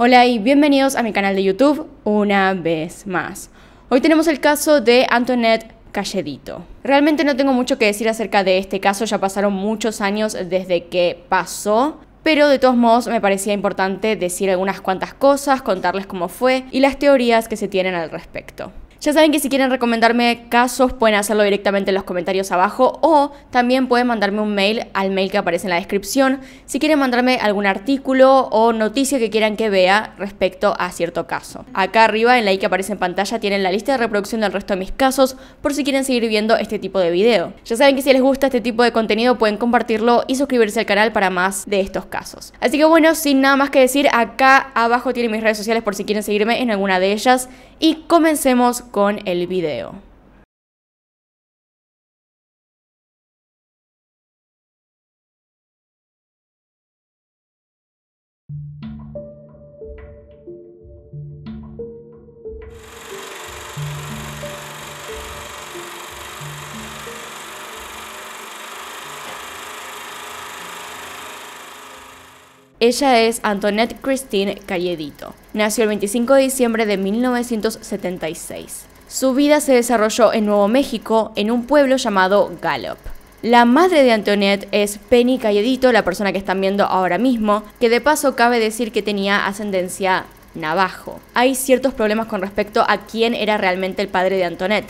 Hola y bienvenidos a mi canal de YouTube una vez más. Hoy tenemos el caso de Antoinette Calledito. Realmente no tengo mucho que decir acerca de este caso, ya pasaron muchos años desde que pasó, pero de todos modos me parecía importante decir algunas cuantas cosas, contarles cómo fue y las teorías que se tienen al respecto. Ya saben que si quieren recomendarme casos pueden hacerlo directamente en los comentarios abajo o también pueden mandarme un mail al mail que aparece en la descripción si quieren mandarme algún artículo o noticia que quieran que vea respecto a cierto caso. Acá arriba en la i que aparece en pantalla tienen la lista de reproducción del resto de mis casos por si quieren seguir viendo este tipo de video. Ya saben que si les gusta este tipo de contenido pueden compartirlo y suscribirse al canal para más de estos casos. Así que bueno, sin nada más que decir, acá abajo tienen mis redes sociales por si quieren seguirme en alguna de ellas y comencemos con el video. Ella es Antoinette Christine Calledito nació el 25 de diciembre de 1976. Su vida se desarrolló en Nuevo México, en un pueblo llamado Gallup. La madre de Antoinette es Penny cayedito la persona que están viendo ahora mismo, que de paso cabe decir que tenía ascendencia navajo. Hay ciertos problemas con respecto a quién era realmente el padre de Antoinette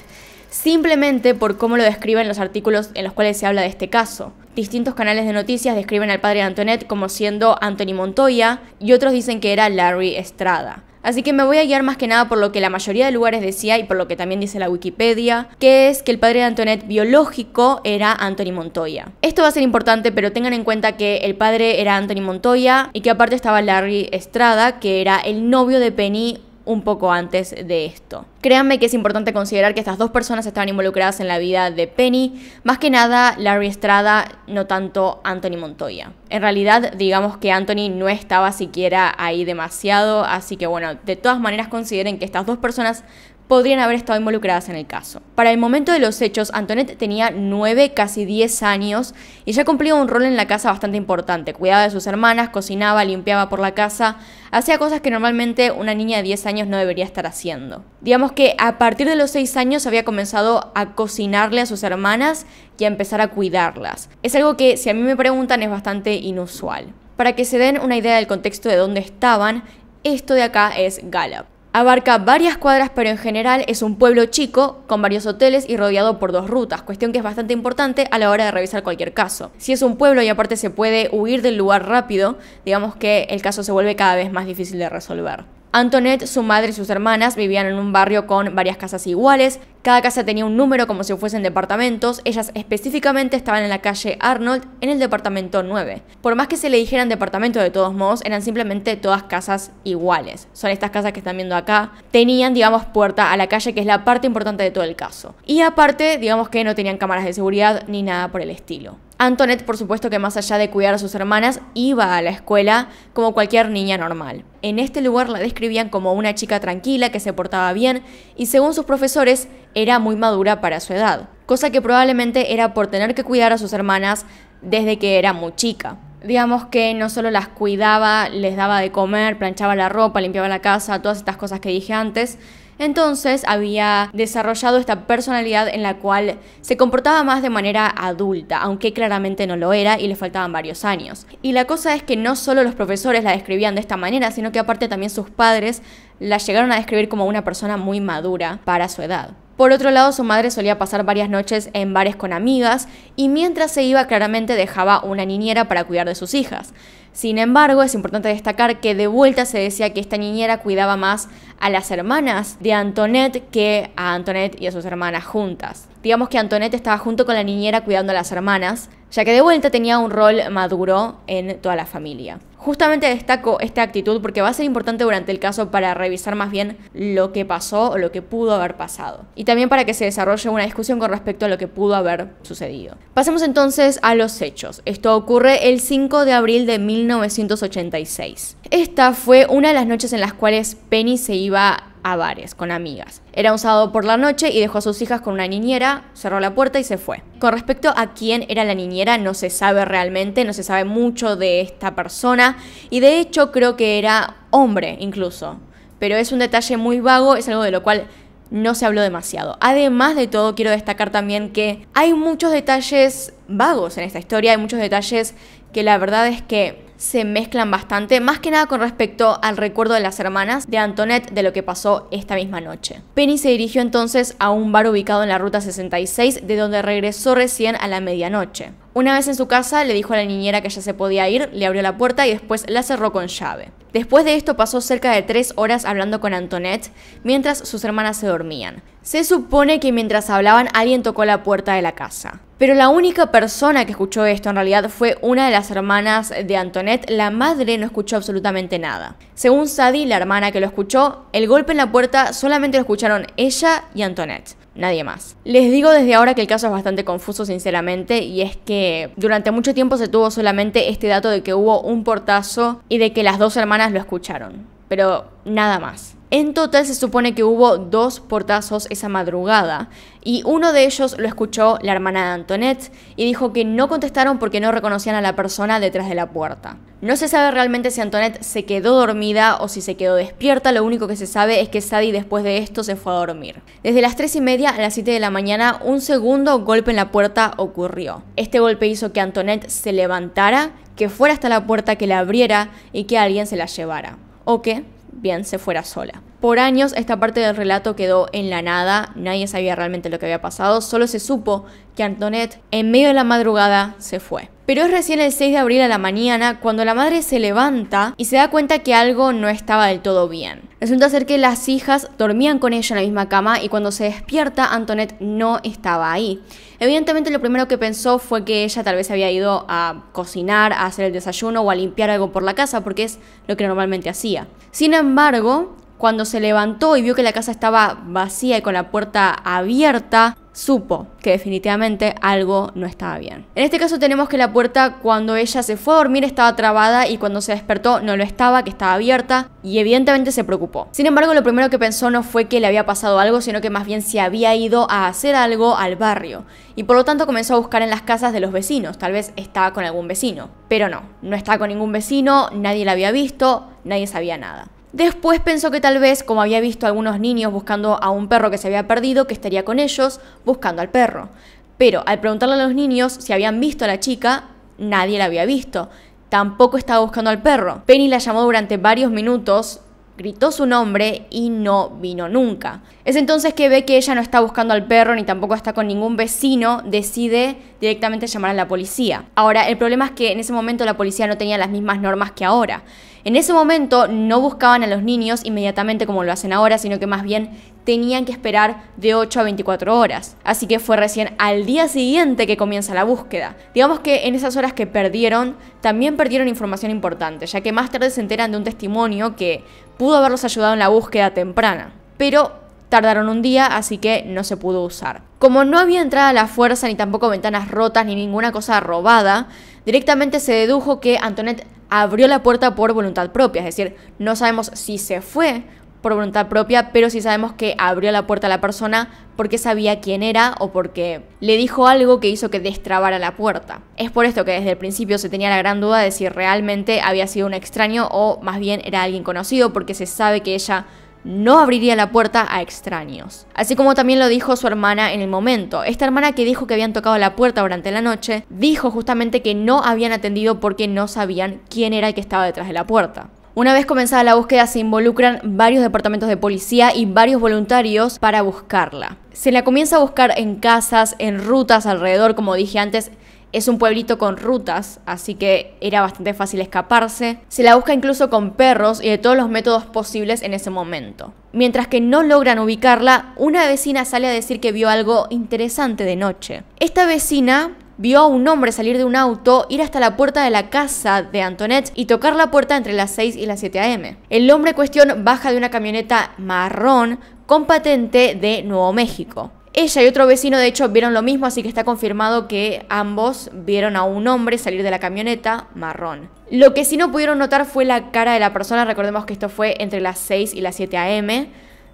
simplemente por cómo lo describen los artículos en los cuales se habla de este caso. Distintos canales de noticias describen al padre de Antoinette como siendo Anthony Montoya y otros dicen que era Larry Estrada. Así que me voy a guiar más que nada por lo que la mayoría de lugares decía y por lo que también dice la Wikipedia, que es que el padre de Antoinette biológico era Anthony Montoya. Esto va a ser importante, pero tengan en cuenta que el padre era Anthony Montoya y que aparte estaba Larry Estrada, que era el novio de Penny un poco antes de esto. Créanme que es importante considerar que estas dos personas estaban involucradas en la vida de Penny, más que nada Larry Estrada, no tanto Anthony Montoya. En realidad, digamos que Anthony no estaba siquiera ahí demasiado, así que bueno, de todas maneras consideren que estas dos personas podrían haber estado involucradas en el caso. Para el momento de los hechos, Antoinette tenía 9, casi 10 años y ya cumplía un rol en la casa bastante importante. Cuidaba de sus hermanas, cocinaba, limpiaba por la casa, hacía cosas que normalmente una niña de 10 años no debería estar haciendo. Digamos que a partir de los 6 años había comenzado a cocinarle a sus hermanas y a empezar a cuidarlas. Es algo que si a mí me preguntan es bastante inusual. Para que se den una idea del contexto de dónde estaban, esto de acá es Gallup. Abarca varias cuadras, pero en general es un pueblo chico, con varios hoteles y rodeado por dos rutas, cuestión que es bastante importante a la hora de revisar cualquier caso. Si es un pueblo y aparte se puede huir del lugar rápido, digamos que el caso se vuelve cada vez más difícil de resolver. Antoinette, su madre y sus hermanas vivían en un barrio con varias casas iguales cada casa tenía un número como si fuesen departamentos, ellas específicamente estaban en la calle Arnold, en el departamento 9. Por más que se le dijeran departamento de todos modos, eran simplemente todas casas iguales. Son estas casas que están viendo acá. Tenían, digamos, puerta a la calle, que es la parte importante de todo el caso. Y aparte, digamos que no tenían cámaras de seguridad ni nada por el estilo. Antoinette, por supuesto que más allá de cuidar a sus hermanas, iba a la escuela como cualquier niña normal. En este lugar la describían como una chica tranquila que se portaba bien y según sus profesores era muy madura para su edad, cosa que probablemente era por tener que cuidar a sus hermanas desde que era muy chica. Digamos que no solo las cuidaba, les daba de comer, planchaba la ropa, limpiaba la casa, todas estas cosas que dije antes, entonces había desarrollado esta personalidad en la cual se comportaba más de manera adulta, aunque claramente no lo era y le faltaban varios años. Y la cosa es que no solo los profesores la describían de esta manera, sino que aparte también sus padres la llegaron a describir como una persona muy madura para su edad. Por otro lado, su madre solía pasar varias noches en bares con amigas y mientras se iba claramente dejaba una niñera para cuidar de sus hijas. Sin embargo, es importante destacar que de vuelta se decía que esta niñera cuidaba más a las hermanas de Antonette que a Antonette y a sus hermanas juntas. Digamos que Antonette estaba junto con la niñera cuidando a las hermanas, ya que de vuelta tenía un rol maduro en toda la familia. Justamente destaco esta actitud porque va a ser importante durante el caso para revisar más bien lo que pasó o lo que pudo haber pasado. Y también para que se desarrolle una discusión con respecto a lo que pudo haber sucedido. Pasemos entonces a los hechos. Esto ocurre el 5 de abril de 1986. Esta fue una de las noches en las cuales Penny se iba a bares con amigas. Era un sábado por la noche y dejó a sus hijas con una niñera, cerró la puerta y se fue. Con respecto a quién era la niñera, no se sabe realmente, no se sabe mucho de esta persona y de hecho creo que era hombre incluso. Pero es un detalle muy vago, es algo de lo cual no se habló demasiado. Además de todo, quiero destacar también que hay muchos detalles vagos en esta historia, hay muchos detalles que la verdad es que se mezclan bastante, más que nada con respecto al recuerdo de las hermanas de Antoinette de lo que pasó esta misma noche. Penny se dirigió entonces a un bar ubicado en la ruta 66, de donde regresó recién a la medianoche. Una vez en su casa le dijo a la niñera que ya se podía ir, le abrió la puerta y después la cerró con llave. Después de esto pasó cerca de tres horas hablando con Antoinette mientras sus hermanas se dormían. Se supone que mientras hablaban alguien tocó la puerta de la casa. Pero la única persona que escuchó esto en realidad fue una de las hermanas de Antoinette. La madre no escuchó absolutamente nada. Según Sadie, la hermana que lo escuchó, el golpe en la puerta solamente lo escucharon ella y Antoinette nadie más. Les digo desde ahora que el caso es bastante confuso, sinceramente, y es que durante mucho tiempo se tuvo solamente este dato de que hubo un portazo y de que las dos hermanas lo escucharon pero nada más. En total se supone que hubo dos portazos esa madrugada y uno de ellos lo escuchó la hermana de Antoinette y dijo que no contestaron porque no reconocían a la persona detrás de la puerta. No se sabe realmente si Antoinette se quedó dormida o si se quedó despierta, lo único que se sabe es que Sadie después de esto se fue a dormir. Desde las 3 y media a las 7 de la mañana un segundo golpe en la puerta ocurrió. Este golpe hizo que Antoinette se levantara, que fuera hasta la puerta, que la abriera y que alguien se la llevara o que, bien, se fuera sola. Por años esta parte del relato quedó en la nada, nadie sabía realmente lo que había pasado, solo se supo que Antoinette en medio de la madrugada se fue pero es recién el 6 de abril a la mañana cuando la madre se levanta y se da cuenta que algo no estaba del todo bien. Resulta ser que las hijas dormían con ella en la misma cama y cuando se despierta Antoinette no estaba ahí. Evidentemente lo primero que pensó fue que ella tal vez había ido a cocinar, a hacer el desayuno o a limpiar algo por la casa porque es lo que normalmente hacía. Sin embargo, cuando se levantó y vio que la casa estaba vacía y con la puerta abierta, supo que definitivamente algo no estaba bien. En este caso tenemos que la puerta cuando ella se fue a dormir estaba trabada y cuando se despertó no lo estaba, que estaba abierta y evidentemente se preocupó. Sin embargo, lo primero que pensó no fue que le había pasado algo, sino que más bien se había ido a hacer algo al barrio y por lo tanto comenzó a buscar en las casas de los vecinos, tal vez estaba con algún vecino, pero no, no estaba con ningún vecino, nadie la había visto, nadie sabía nada. Después pensó que tal vez, como había visto a algunos niños buscando a un perro que se había perdido, que estaría con ellos buscando al perro. Pero al preguntarle a los niños si habían visto a la chica, nadie la había visto. Tampoco estaba buscando al perro. Penny la llamó durante varios minutos, gritó su nombre y no vino nunca. Es entonces que ve que ella no está buscando al perro ni tampoco está con ningún vecino, decide directamente llamar a la policía. Ahora, el problema es que en ese momento la policía no tenía las mismas normas que ahora. En ese momento no buscaban a los niños inmediatamente como lo hacen ahora, sino que más bien tenían que esperar de 8 a 24 horas. Así que fue recién al día siguiente que comienza la búsqueda. Digamos que en esas horas que perdieron, también perdieron información importante, ya que más tarde se enteran de un testimonio que pudo haberlos ayudado en la búsqueda temprana. Pero tardaron un día, así que no se pudo usar. Como no había entrada a la fuerza, ni tampoco ventanas rotas, ni ninguna cosa robada, directamente se dedujo que Antoinette abrió la puerta por voluntad propia, es decir, no sabemos si se fue por voluntad propia, pero sí sabemos que abrió la puerta a la persona porque sabía quién era o porque le dijo algo que hizo que destrabara la puerta. Es por esto que desde el principio se tenía la gran duda de si realmente había sido un extraño o más bien era alguien conocido porque se sabe que ella no abriría la puerta a extraños. Así como también lo dijo su hermana en el momento. Esta hermana que dijo que habían tocado la puerta durante la noche, dijo justamente que no habían atendido porque no sabían quién era el que estaba detrás de la puerta. Una vez comenzada la búsqueda se involucran varios departamentos de policía y varios voluntarios para buscarla. Se la comienza a buscar en casas, en rutas alrededor, como dije antes, es un pueblito con rutas, así que era bastante fácil escaparse. Se la busca incluso con perros y de todos los métodos posibles en ese momento. Mientras que no logran ubicarla, una vecina sale a decir que vio algo interesante de noche. Esta vecina vio a un hombre salir de un auto, ir hasta la puerta de la casa de Antoinette y tocar la puerta entre las 6 y las 7 a.m. El hombre en cuestión baja de una camioneta marrón con patente de Nuevo México. Ella y otro vecino de hecho vieron lo mismo, así que está confirmado que ambos vieron a un hombre salir de la camioneta marrón. Lo que sí no pudieron notar fue la cara de la persona, recordemos que esto fue entre las 6 y las 7 am,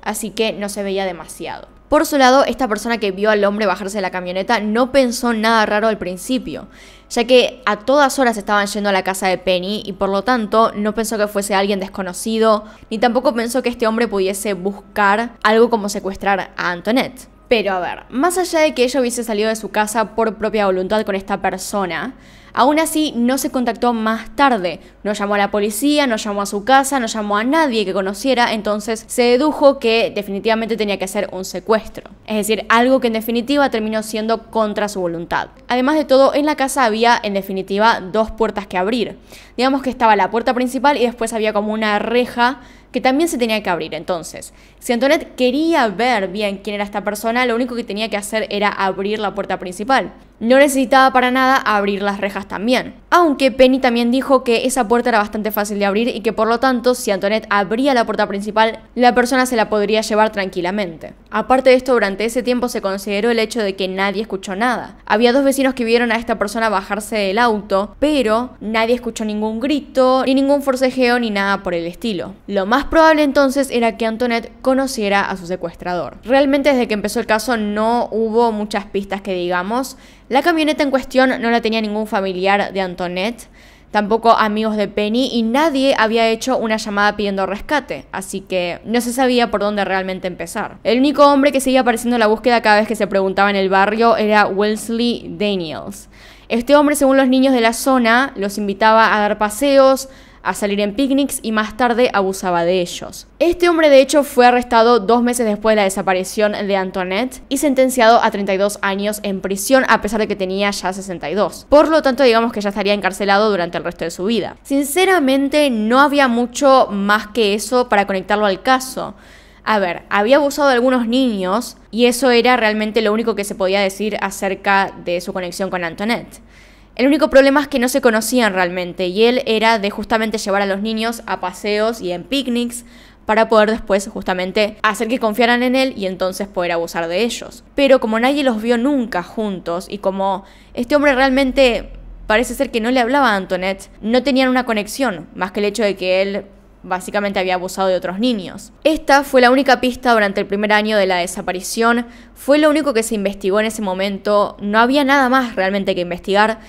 así que no se veía demasiado. Por su lado, esta persona que vio al hombre bajarse de la camioneta no pensó nada raro al principio, ya que a todas horas estaban yendo a la casa de Penny y por lo tanto no pensó que fuese alguien desconocido, ni tampoco pensó que este hombre pudiese buscar algo como secuestrar a Antoinette. Pero a ver, más allá de que ella hubiese salido de su casa por propia voluntad con esta persona, aún así no se contactó más tarde, no llamó a la policía, no llamó a su casa, no llamó a nadie que conociera, entonces se dedujo que definitivamente tenía que ser un secuestro, es decir, algo que en definitiva terminó siendo contra su voluntad. Además de todo, en la casa había en definitiva dos puertas que abrir, digamos que estaba la puerta principal y después había como una reja que también se tenía que abrir. Entonces, si Antoinette quería ver bien quién era esta persona, lo único que tenía que hacer era abrir la puerta principal. No necesitaba para nada abrir las rejas también. Aunque Penny también dijo que esa puerta era bastante fácil de abrir y que por lo tanto, si Antoinette abría la puerta principal, la persona se la podría llevar tranquilamente. Aparte de esto, durante ese tiempo se consideró el hecho de que nadie escuchó nada. Había dos vecinos que vieron a esta persona bajarse del auto, pero nadie escuchó ningún grito, ni ningún forcejeo, ni nada por el estilo. Lo más probable entonces era que Antoinette conociera a su secuestrador. Realmente desde que empezó el caso no hubo muchas pistas que digamos. La camioneta en cuestión no la tenía ningún familiar de Antoinette tampoco amigos de Penny y nadie había hecho una llamada pidiendo rescate, así que no se sabía por dónde realmente empezar. El único hombre que seguía apareciendo en la búsqueda cada vez que se preguntaba en el barrio era Wellesley Daniels. Este hombre, según los niños de la zona, los invitaba a dar paseos, a salir en picnics y más tarde abusaba de ellos. Este hombre de hecho fue arrestado dos meses después de la desaparición de Antoinette y sentenciado a 32 años en prisión a pesar de que tenía ya 62. Por lo tanto digamos que ya estaría encarcelado durante el resto de su vida. Sinceramente no había mucho más que eso para conectarlo al caso. A ver, había abusado de algunos niños y eso era realmente lo único que se podía decir acerca de su conexión con Antoinette. El único problema es que no se conocían realmente y él era de justamente llevar a los niños a paseos y en picnics para poder después justamente hacer que confiaran en él y entonces poder abusar de ellos. Pero como nadie los vio nunca juntos y como este hombre realmente parece ser que no le hablaba a Antoinette, no tenían una conexión, más que el hecho de que él básicamente había abusado de otros niños. Esta fue la única pista durante el primer año de la desaparición, fue lo único que se investigó en ese momento, no había nada más realmente que investigar,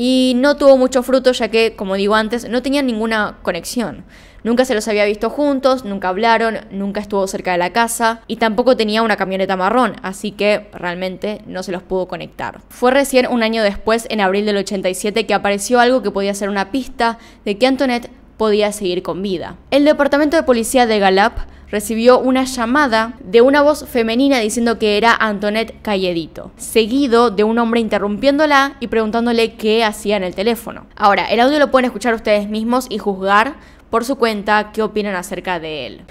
y no tuvo mucho fruto ya que, como digo antes, no tenían ninguna conexión. Nunca se los había visto juntos, nunca hablaron, nunca estuvo cerca de la casa y tampoco tenía una camioneta marrón, así que realmente no se los pudo conectar. Fue recién un año después, en abril del 87, que apareció algo que podía ser una pista de que Antoinette podía seguir con vida. El departamento de policía de Galap recibió una llamada de una voz femenina diciendo que era Antoinette Cayedito, seguido de un hombre interrumpiéndola y preguntándole qué hacía en el teléfono. Ahora, el audio lo pueden escuchar ustedes mismos y juzgar por su cuenta qué opinan acerca de él.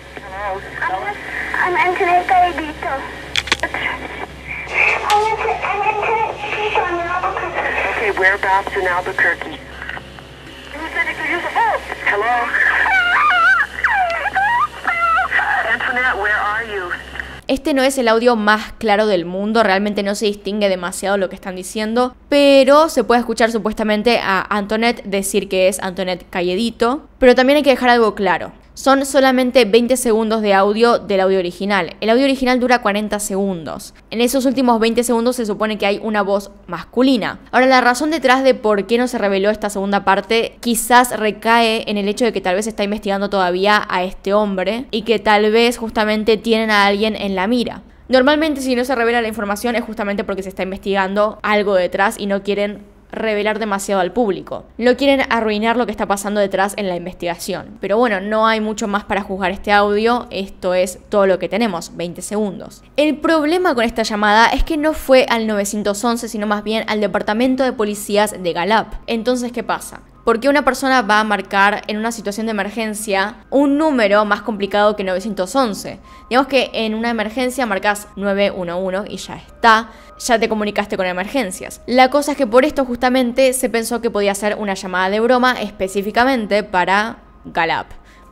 Albuquerque? Hello? Este no es el audio más claro del mundo, realmente no se distingue demasiado lo que están diciendo, pero se puede escuchar supuestamente a Antoinette decir que es Antoinette Calledito, pero también hay que dejar algo claro. Son solamente 20 segundos de audio del audio original. El audio original dura 40 segundos. En esos últimos 20 segundos se supone que hay una voz masculina. Ahora, la razón detrás de por qué no se reveló esta segunda parte quizás recae en el hecho de que tal vez se está investigando todavía a este hombre y que tal vez justamente tienen a alguien en la mira. Normalmente si no se revela la información es justamente porque se está investigando algo detrás y no quieren revelar demasiado al público. No quieren arruinar lo que está pasando detrás en la investigación. Pero bueno, no hay mucho más para juzgar este audio, esto es todo lo que tenemos, 20 segundos. El problema con esta llamada es que no fue al 911, sino más bien al Departamento de Policías de Galap. Entonces, ¿qué pasa? por qué una persona va a marcar en una situación de emergencia un número más complicado que 911. Digamos que en una emergencia marcas 911 y ya está, ya te comunicaste con emergencias. La cosa es que por esto justamente se pensó que podía ser una llamada de broma específicamente para Galap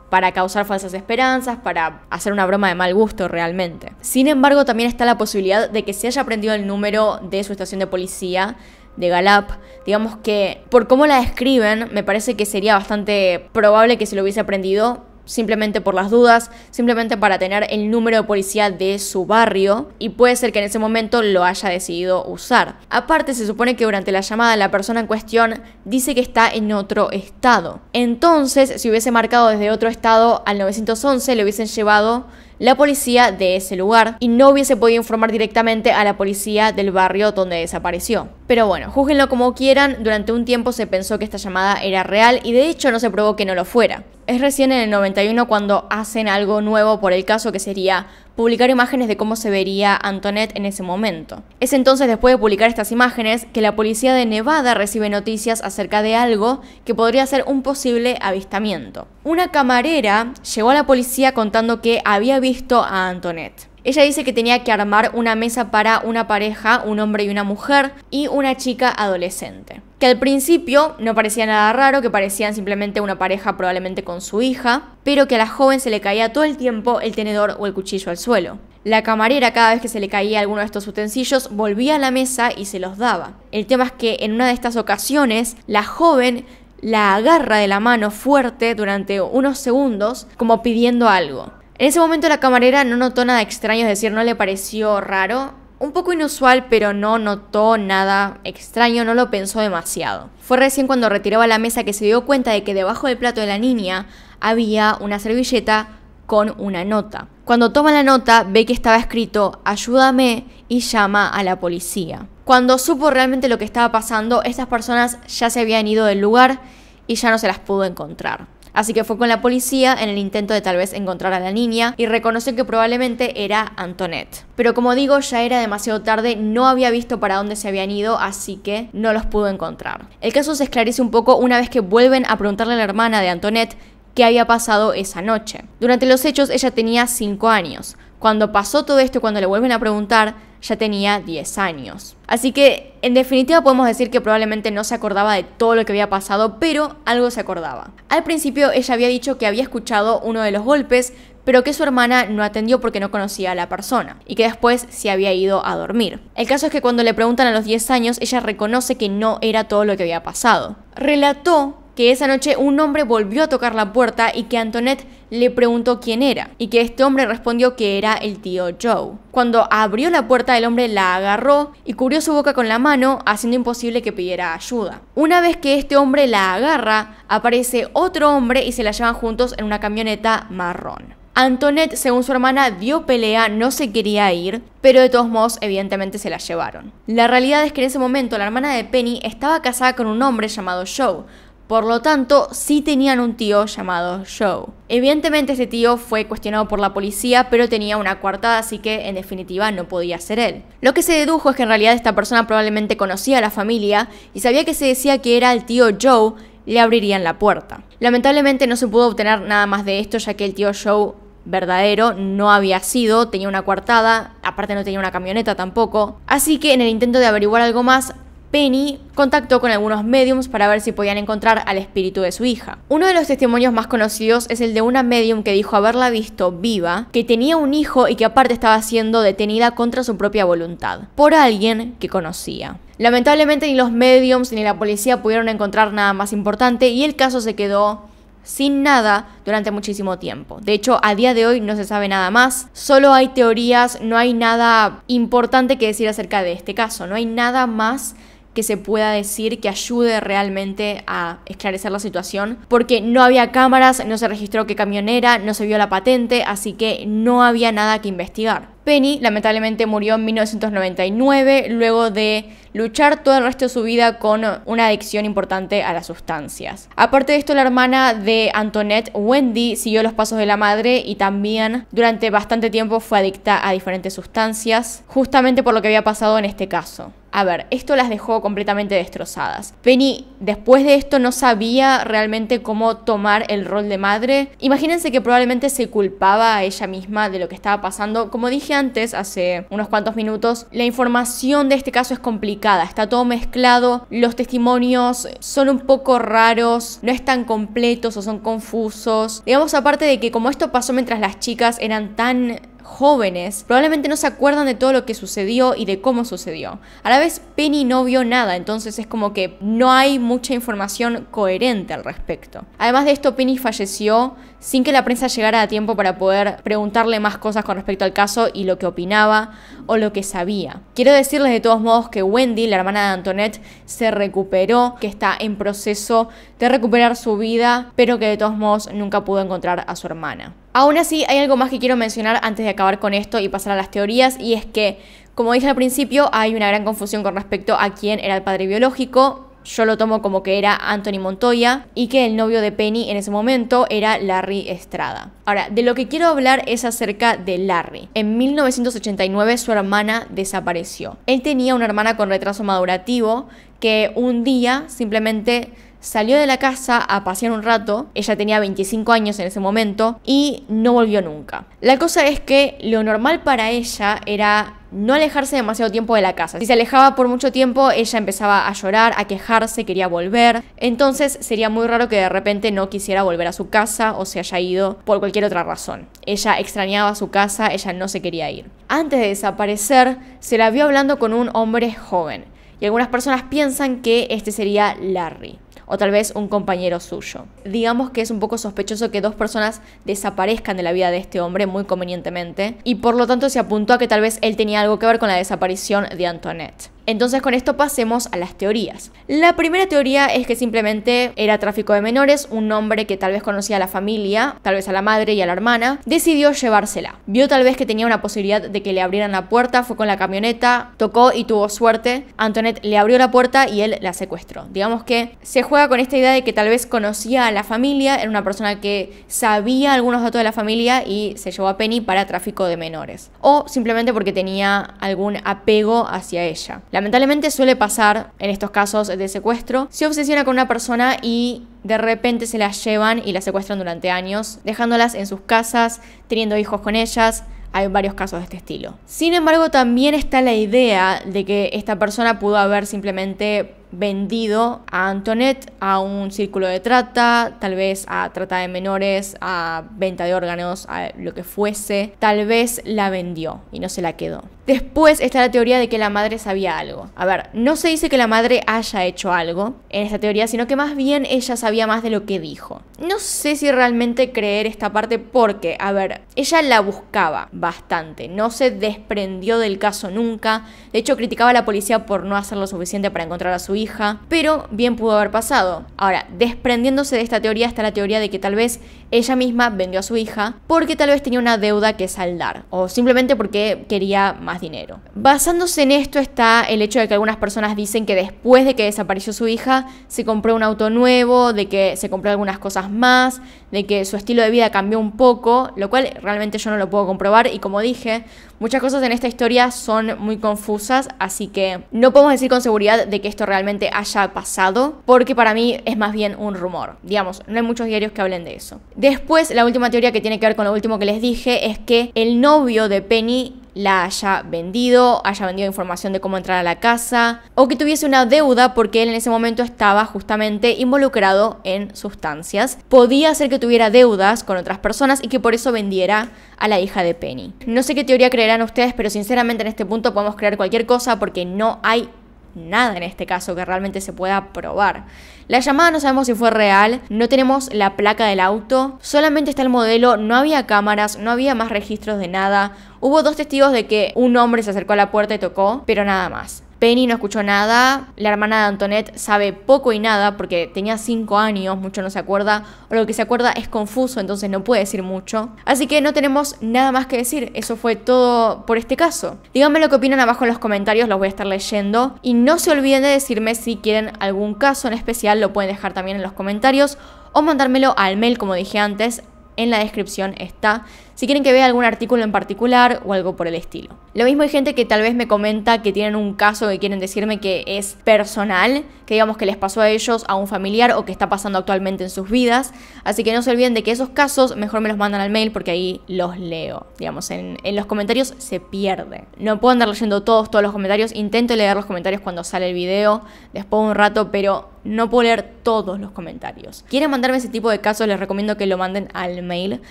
para causar falsas esperanzas, para hacer una broma de mal gusto realmente. Sin embargo, también está la posibilidad de que se haya aprendido el número de su estación de policía de Galap. Digamos que por cómo la describen, me parece que sería bastante probable que se lo hubiese aprendido simplemente por las dudas, simplemente para tener el número de policía de su barrio y puede ser que en ese momento lo haya decidido usar. Aparte se supone que durante la llamada la persona en cuestión dice que está en otro estado. Entonces, si hubiese marcado desde otro estado al 911, le hubiesen llevado la policía de ese lugar y no hubiese podido informar directamente a la policía del barrio donde desapareció. Pero bueno, júzguenlo como quieran, durante un tiempo se pensó que esta llamada era real y de hecho no se probó que no lo fuera. Es recién en el 91 cuando hacen algo nuevo por el caso que sería publicar imágenes de cómo se vería Antoinette en ese momento. Es entonces después de publicar estas imágenes que la policía de Nevada recibe noticias acerca de algo que podría ser un posible avistamiento. Una camarera llegó a la policía contando que había visto a Antoinette. Ella dice que tenía que armar una mesa para una pareja, un hombre y una mujer, y una chica adolescente. Que al principio no parecía nada raro, que parecían simplemente una pareja probablemente con su hija, pero que a la joven se le caía todo el tiempo el tenedor o el cuchillo al suelo. La camarera cada vez que se le caía alguno de estos utensilios volvía a la mesa y se los daba. El tema es que en una de estas ocasiones la joven la agarra de la mano fuerte durante unos segundos como pidiendo algo. En ese momento la camarera no notó nada extraño, es decir, no le pareció raro. Un poco inusual, pero no notó nada extraño, no lo pensó demasiado. Fue recién cuando retiraba la mesa que se dio cuenta de que debajo del plato de la niña había una servilleta con una nota. Cuando toma la nota ve que estaba escrito ayúdame y llama a la policía. Cuando supo realmente lo que estaba pasando, estas personas ya se habían ido del lugar y ya no se las pudo encontrar así que fue con la policía en el intento de tal vez encontrar a la niña y reconoció que probablemente era Antoinette. Pero como digo, ya era demasiado tarde, no había visto para dónde se habían ido, así que no los pudo encontrar. El caso se esclarece un poco una vez que vuelven a preguntarle a la hermana de Antoinette qué había pasado esa noche. Durante los hechos ella tenía 5 años. Cuando pasó todo esto, cuando le vuelven a preguntar, ya tenía 10 años. Así que, en definitiva, podemos decir que probablemente no se acordaba de todo lo que había pasado, pero algo se acordaba. Al principio, ella había dicho que había escuchado uno de los golpes, pero que su hermana no atendió porque no conocía a la persona y que después se había ido a dormir. El caso es que cuando le preguntan a los 10 años, ella reconoce que no era todo lo que había pasado. Relató que esa noche un hombre volvió a tocar la puerta y que Antoinette le preguntó quién era, y que este hombre respondió que era el tío Joe. Cuando abrió la puerta, el hombre la agarró y cubrió su boca con la mano, haciendo imposible que pidiera ayuda. Una vez que este hombre la agarra, aparece otro hombre y se la llevan juntos en una camioneta marrón. Antoinette, según su hermana, dio pelea, no se quería ir, pero de todos modos, evidentemente se la llevaron. La realidad es que en ese momento la hermana de Penny estaba casada con un hombre llamado Joe, por lo tanto, sí tenían un tío llamado Joe. Evidentemente este tío fue cuestionado por la policía, pero tenía una coartada, así que en definitiva no podía ser él. Lo que se dedujo es que en realidad esta persona probablemente conocía a la familia y sabía que se decía que era el tío Joe, le abrirían la puerta. Lamentablemente no se pudo obtener nada más de esto, ya que el tío Joe verdadero no había sido, tenía una coartada, aparte no tenía una camioneta tampoco. Así que en el intento de averiguar algo más, Penny contactó con algunos mediums para ver si podían encontrar al espíritu de su hija. Uno de los testimonios más conocidos es el de una medium que dijo haberla visto viva, que tenía un hijo y que aparte estaba siendo detenida contra su propia voluntad, por alguien que conocía. Lamentablemente ni los mediums ni la policía pudieron encontrar nada más importante y el caso se quedó sin nada durante muchísimo tiempo. De hecho, a día de hoy no se sabe nada más, solo hay teorías, no hay nada importante que decir acerca de este caso, no hay nada más que se pueda decir que ayude realmente a esclarecer la situación, porque no había cámaras, no se registró qué camionera, no se vio la patente, así que no había nada que investigar. Penny lamentablemente murió en 1999 luego de luchar todo el resto de su vida con una adicción importante a las sustancias. Aparte de esto, la hermana de Antoinette, Wendy, siguió los pasos de la madre y también durante bastante tiempo fue adicta a diferentes sustancias, justamente por lo que había pasado en este caso. A ver, esto las dejó completamente destrozadas. Penny después de esto no sabía realmente cómo tomar el rol de madre. Imagínense que probablemente se culpaba a ella misma de lo que estaba pasando. Como dije antes, hace unos cuantos minutos, la información de este caso es complicada, está todo mezclado, los testimonios son un poco raros, no están completos o son confusos. Digamos aparte de que como esto pasó mientras las chicas eran tan jóvenes, probablemente no se acuerdan de todo lo que sucedió y de cómo sucedió. A la vez, Penny no vio nada, entonces es como que no hay mucha información coherente al respecto. Además de esto, Penny falleció sin que la prensa llegara a tiempo para poder preguntarle más cosas con respecto al caso y lo que opinaba o lo que sabía. Quiero decirles de todos modos que Wendy, la hermana de Antoinette, se recuperó, que está en proceso de recuperar su vida, pero que de todos modos nunca pudo encontrar a su hermana. Aún así, hay algo más que quiero mencionar antes de acabar con esto y pasar a las teorías, y es que, como dije al principio, hay una gran confusión con respecto a quién era el padre biológico, yo lo tomo como que era Anthony Montoya y que el novio de Penny en ese momento era Larry Estrada. Ahora, de lo que quiero hablar es acerca de Larry. En 1989 su hermana desapareció. Él tenía una hermana con retraso madurativo que un día simplemente salió de la casa a pasear un rato, ella tenía 25 años en ese momento, y no volvió nunca. La cosa es que lo normal para ella era no alejarse demasiado tiempo de la casa. Si se alejaba por mucho tiempo, ella empezaba a llorar, a quejarse, quería volver. Entonces sería muy raro que de repente no quisiera volver a su casa o se haya ido por cualquier otra razón. Ella extrañaba su casa, ella no se quería ir. Antes de desaparecer, se la vio hablando con un hombre joven. Y algunas personas piensan que este sería Larry o tal vez un compañero suyo. Digamos que es un poco sospechoso que dos personas desaparezcan de la vida de este hombre muy convenientemente y por lo tanto se apuntó a que tal vez él tenía algo que ver con la desaparición de Antoinette. Entonces con esto pasemos a las teorías. La primera teoría es que simplemente era tráfico de menores, un hombre que tal vez conocía a la familia, tal vez a la madre y a la hermana, decidió llevársela. Vio tal vez que tenía una posibilidad de que le abrieran la puerta, fue con la camioneta, tocó y tuvo suerte. Antoinette le abrió la puerta y él la secuestró. Digamos que se juega con esta idea de que tal vez conocía a la familia, era una persona que sabía algunos datos de la familia y se llevó a Penny para tráfico de menores. O simplemente porque tenía algún apego hacia ella. Lamentablemente suele pasar en estos casos de secuestro, se obsesiona con una persona y de repente se la llevan y la secuestran durante años, dejándolas en sus casas, teniendo hijos con ellas, hay varios casos de este estilo. Sin embargo, también está la idea de que esta persona pudo haber simplemente vendido a Antoinette a un círculo de trata, tal vez a trata de menores, a venta de órganos, a lo que fuese. Tal vez la vendió y no se la quedó. Después está la teoría de que la madre sabía algo. A ver, no se dice que la madre haya hecho algo en esta teoría, sino que más bien ella sabía más de lo que dijo. No sé si realmente creer esta parte porque, a ver, ella la buscaba bastante, no se desprendió del caso nunca, de hecho criticaba a la policía por no hacer lo suficiente para encontrar a su hija, pero bien pudo haber pasado. Ahora, desprendiéndose de esta teoría está la teoría de que tal vez ella misma vendió a su hija porque tal vez tenía una deuda que saldar o simplemente porque quería más dinero. Basándose en esto está el hecho de que algunas personas dicen que después de que desapareció su hija se compró un auto nuevo, de que se compró algunas cosas más, de que su estilo de vida cambió un poco, lo cual realmente yo no lo puedo comprobar y como dije, Muchas cosas en esta historia son muy confusas, así que no podemos decir con seguridad de que esto realmente haya pasado, porque para mí es más bien un rumor. Digamos, no hay muchos diarios que hablen de eso. Después, la última teoría que tiene que ver con lo último que les dije es que el novio de Penny la haya vendido, haya vendido información de cómo entrar a la casa o que tuviese una deuda porque él en ese momento estaba justamente involucrado en sustancias. Podía ser que tuviera deudas con otras personas y que por eso vendiera a la hija de Penny. No sé qué teoría creerán ustedes, pero sinceramente en este punto podemos creer cualquier cosa porque no hay nada en este caso que realmente se pueda probar. La llamada no sabemos si fue real, no tenemos la placa del auto, solamente está el modelo, no había cámaras, no había más registros de nada. Hubo dos testigos de que un hombre se acercó a la puerta y tocó, pero nada más. Penny no escuchó nada, la hermana de Antoinette sabe poco y nada porque tenía 5 años, mucho no se acuerda, o lo que se acuerda es confuso, entonces no puede decir mucho. Así que no tenemos nada más que decir, eso fue todo por este caso. Díganme lo que opinan abajo en los comentarios, los voy a estar leyendo. Y no se olviden de decirme si quieren algún caso en especial, lo pueden dejar también en los comentarios o mandármelo al mail como dije antes, en la descripción está si quieren que vea algún artículo en particular o algo por el estilo. Lo mismo hay gente que tal vez me comenta que tienen un caso que quieren decirme que es personal, que digamos que les pasó a ellos, a un familiar o que está pasando actualmente en sus vidas. Así que no se olviden de que esos casos mejor me los mandan al mail porque ahí los leo. Digamos, en, los comentarios se pierde. No puedo andar leyendo todos, todos los comentarios. Intento leer los comentarios cuando sale el video, después de un rato, pero no puedo leer todos los comentarios. Quieren mandarme ese tipo de casos, les recomiendo que lo manden al mail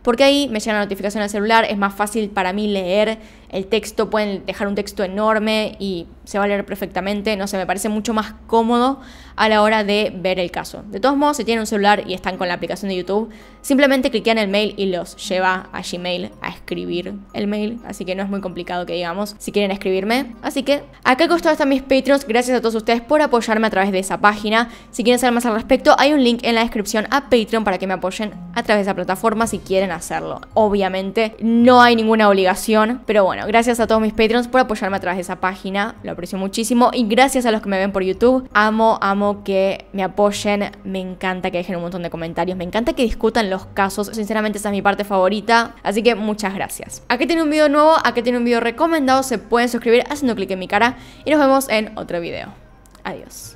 porque ahí me llegan notificaciones en el celular, es más fácil para mí leer el texto, pueden dejar un texto enorme y se va a leer perfectamente, no sé, me parece mucho más cómodo a la hora de ver el caso. De todos modos, si tienen un celular y están con la aplicación de YouTube, simplemente cliquean el mail y los lleva a Gmail a escribir el mail, así que no es muy complicado que digamos si quieren escribirme. Así que acá he costado están mis Patreons, gracias a todos ustedes por apoyarme a través de esa página. Si quieren saber más al respecto, hay un link en la descripción a Patreon para que me apoyen a través de esa plataforma si quieren hacerlo. Obviamente no hay ninguna obligación, pero bueno, gracias a todos mis Patreons por apoyarme a través de esa página, lo aprecio muchísimo. Y gracias a los que me ven por YouTube, amo, amo que me apoyen, me encanta que dejen un montón de comentarios, me encanta que discutan los casos, sinceramente esa es mi parte favorita, así que muchas gracias. Aquí tiene un video nuevo, aquí tiene un video recomendado, se pueden suscribir haciendo clic en mi cara y nos vemos en otro video. Adiós.